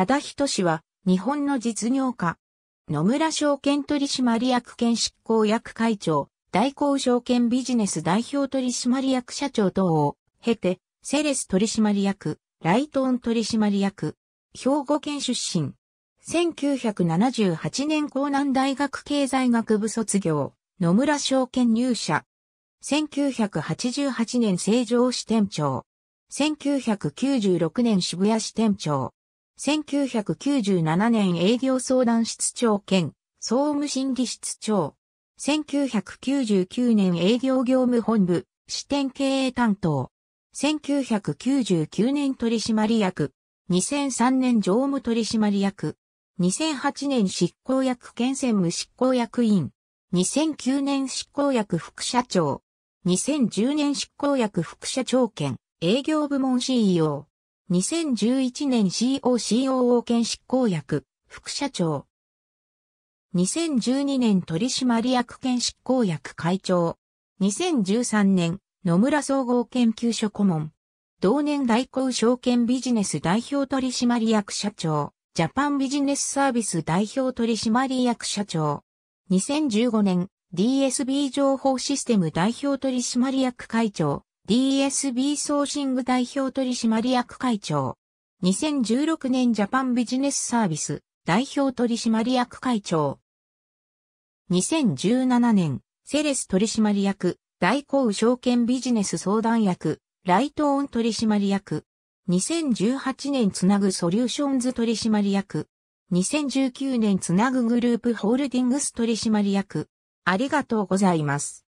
忠仁氏は、日本の実業家。野村証券取締役兼執行役会長、代行証券ビジネス代表取締役社長等を経て、セレス取締役、ライトン取締役、兵庫県出身。1978年江南大学経済学部卒業、野村証券入社。1988年成城支店長。1996年渋谷支店長。1997年営業相談室長兼総務心理室長。1999年営業業務本部支店経営担当。1999年取締役。2003年常務取締役。2008年執行役兼専務執行役員。2009年執行役副社長。2010年執行役副社長兼営業部門 CEO。2011年 COCOO 兼執行役、副社長。2012年取締役兼執行役会長。2013年野村総合研究所顧問。同年代行証券ビジネス代表取締役社長。ジャパンビジネスサービス代表取締役社長。2015年 DSB 情報システム代表取締役会長。DSB ソーシング代表取締役会長。2016年ジャパンビジネスサービス代表取締役会長。2017年、セレス取締役、大行証券ビジネス相談役、ライトオン取締役。2018年つなぐソリューションズ取締役。2019年つなぐグループホールディングス取締役。ありがとうございます。